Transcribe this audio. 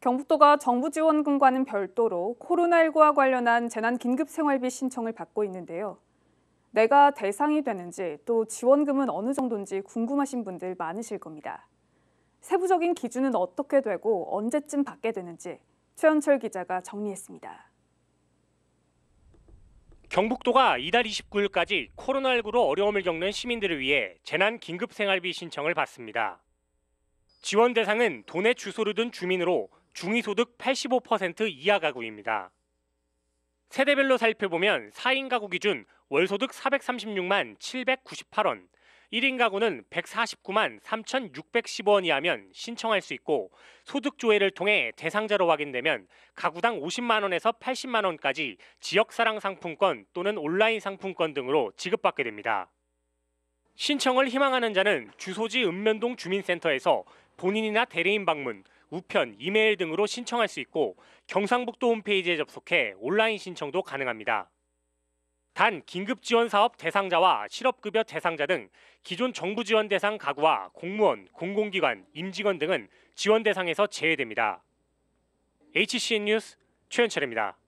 경북도가 정부 지원금과는 별도로 코로나19와 관련한 재난 긴급 생활비 신청을 받고 있는데요. 내가 대상이 되는지 또 지원금은 어느 정도인지 궁금하신 분들 많으실 겁니다. 세부적인 기준은 어떻게 되고 언제쯤 받게 되는지 최현철 기자가 정리했습니다. 경북도가 이달 29일까지 코로나19로 어려움을 겪는 시민들을 위해 재난 긴급 생활비 신청을 받습니다. 지원 대상은 돈의 주소를 둔 주민으로 중위소득 85% 이하 가구입니다. 세대별로 살펴보면 4인 가구 기준 월소득 436만 798원, 1인 가구는 149만 3 6 1 0원이 하면 신청할 수 있고 소득 조회를 통해 대상자로 확인되면 가구당 50만 원에서 80만 원까지 지역 사랑 상품권 또는 온라인 상품권 등으로 지급받게 됩니다. 신청을 희망하는 자는 주소지 읍면동 주민센터에서 본인이나 대리인 방문, 우편, 이메일 등으로 신청할 수 있고 경상북도 홈페이지에 접속해 온라인 신청도 가능합니다. 단 긴급 지원 사업 대상자와 실업급여 대상자 등 기존 정부 지원 대상 가구와 공무원, 공공기관, 임직원 등은 지원 대상에서 제외됩니다. HCN 뉴스 최현철입니다.